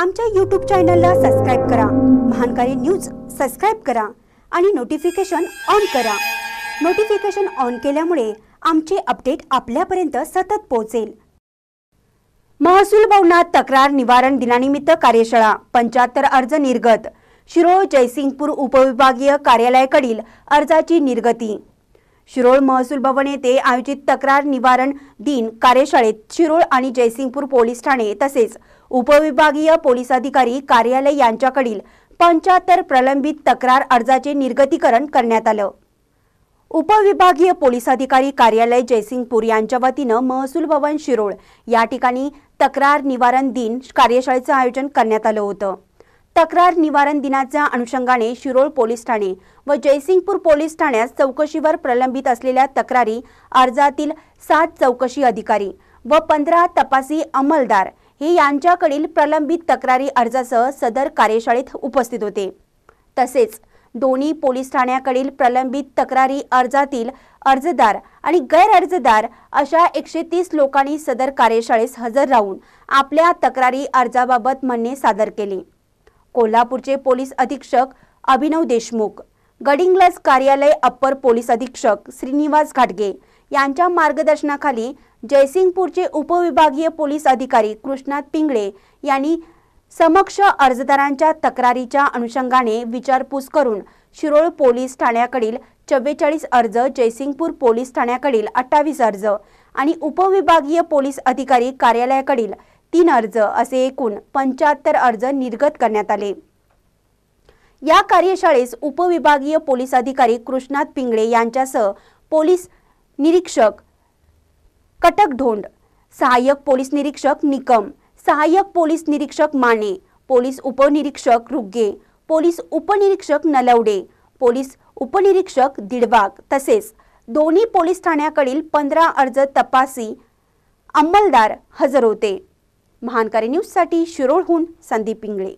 आमच्या यूट्यूब चॅनलला सबस्क्राईब करा महानकारी न्यूज सबस्क्राईब करा आणि नोटिफिकेशन ऑन करा नोटिफिकेशन ऑन केल्यामुळे आमचे अपडेट आपल्यापर्यंत सतत पोहोचेल महसूल भवनात तक्रार निवारण दिनानिमित्त कार्यशाळा पंच्याहत्तर अर्ज निर्गत शिरोळ जयसिंगपूर उपविभागीय कार्यालयाकडील अर्जाची निर्गती शिरोळ महसूल भवन येथे आयोजित तक्रार निवारण दिन कार्यशाळेत शिरोळ आणि जयसिंगपूर पोलीस ठाणे तसेच उपविभागीय पोलीस अधिकारी कार्यालय यांच्याकडील पंच्याहत्तर प्रलंबित तक्रार अर्जाचे निर्गतीकरण करण्यात आलं उपविभागीय पोलीस अधिकारी कार्यालय जयसिंगपूर यांच्या वतीनं महसूल भवन शिरोळ या ठिकाणी तक्रार निवारण दिन कार्यशाळेचं आयोजन करण्यात आलं होतं तक्रार निवारण दिनाच्या अनुषंगाने शिरोळ पोलीस ठाणे व जयसिंगपूर पोलीस ठाण्यात चौकशीवर प्रलंबित असलेल्या तक्रारी अर्जातील सात चौकशी अधिकारी व पंधरा तपासी अंमलदार ही यांच्याकडील प्रलंबित तक्रारी अर्जासह सदर कार्यशाळेत उपस्थित होते तसेच दोन्ही पोलीस ठाण्याकडील प्रलंबित तक्रारी अर्जातील अर्जदार आणि गैर अर्जदार अशा एकशे तीस लोकांनी सदर कार्यशाळेस हजर राहून आपल्या तक्रारी अर्जाबाबत म्हणणे सादर केले कोल्हापूरचे पोलीस अधीक्षक अभिनव देशमुख गडिंग्लज कार्यालय अप्पर पोलीस अधीक्षक श्रीनिवास घाटगे यांच्या मार्गदर्शनाखाली जयसिंगपूरचे उपविभागीय पोलीस अधिकारी कृष्णात पिंगळे यांनी समक्ष अर्जदारांच्या तक्रारीच्या अनुषंगाने विचारपूस करून शिरोळ पोलीस ठाण्याकडील चव्वेचाळीस अर्ज जयसिंगपूर पोलीस ठाण्याकडील अठ्ठावीस अर्ज आणि उपविभागीय पोलीस अधिकारी कार्यालयाकडील तीन अर्ज असे एकूण पंच्याहत्तर अर्ज निर्गत करण्यात आले या कार्यशाळेस उपविभागीय पोलीस अधिकारी कृष्णात पिंगळे यांच्यासह पोलीस निरीक्षक कटक ढोंड, सहाय्यक पोलीस निरीक्षक निकम सहाय्यक पोलीस निरीक्षक माने पोलीस उपनिरीक्षक रुग्गे पोलीस उपनिरीक्षक नलवडे पोलीस उपनिरीक्षक दिडवाग तसेच दोन्ही पोलीस ठाण्याकडील पंधरा अर्ज तपासी अंमलदार हजर होते महानकारी न्यूजसाठी शिरोळहून संदीप पिंगळे